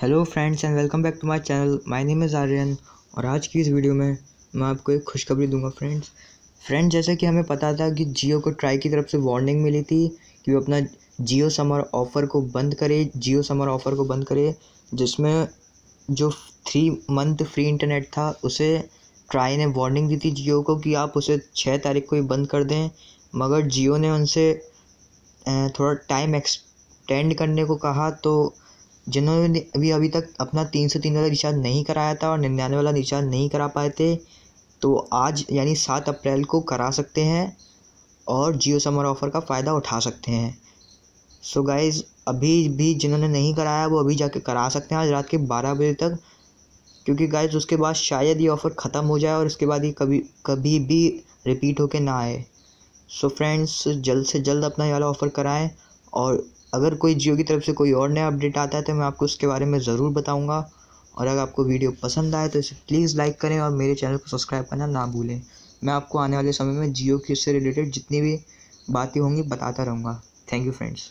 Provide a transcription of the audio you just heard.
hello friends and welcome back to my channel my name is Aryan और आज की इस वीडियो में मैं आपको एक खुशखबरी दूंगा फ्रेंड्स फ्रेंड्स जैसा कि हमें पता था कि जियो को ट्राई की तरफ से वार्निंग मिली थी कि वो अपना जियो समर ऑफ़र को बंद करे जियो समर ऑफ़र को बंद करे जिसमें जो थ्री मंथ फ्री इंटरनेट था उसे ट्राई ने वार्निंग दी थी जियो को कि आप उसे छः तारीख को ही बंद कर दें मगर जियो ने उनसे थोड़ा टाइम एक्सटेंड करने को कहा तो जिन्होंने अभी अभी तक अपना तीन सौ तीन वाला रिचार्ज नहीं कराया था और निन्यानवे वाला रिचार्ज नहीं करा पाए थे तो आज यानी सात अप्रैल को करा सकते हैं और जियो समर ऑफ़र का फ़ायदा उठा सकते हैं सो so गाइज़ अभी भी जिन्होंने नहीं कराया वो अभी जाके करा सकते हैं आज रात के बारह बजे तक क्योंकि गाइज उसके बाद शायद ये ऑफ़र ख़त्म हो जाए और इसके बाद ये कभी कभी भी रिपीट होके ना आए सो so फ्रेंड्स जल्द से जल्द अपना ये वाला ऑफ़र कराएं और अगर कोई जियो की तरफ से कोई और नया अपडेट आता है तो मैं आपको उसके बारे में ज़रूर बताऊँगा और अगर आपको वीडियो पसंद आए तो इसे प्लीज़ लाइक करें और मेरे चैनल को सब्सक्राइब करना ना भूलें मैं आपको आने वाले समय में जियो की उससे रिलेटेड जितनी भी बातें होंगी बताता रहूँगा थैंक यू फ्रेंड्स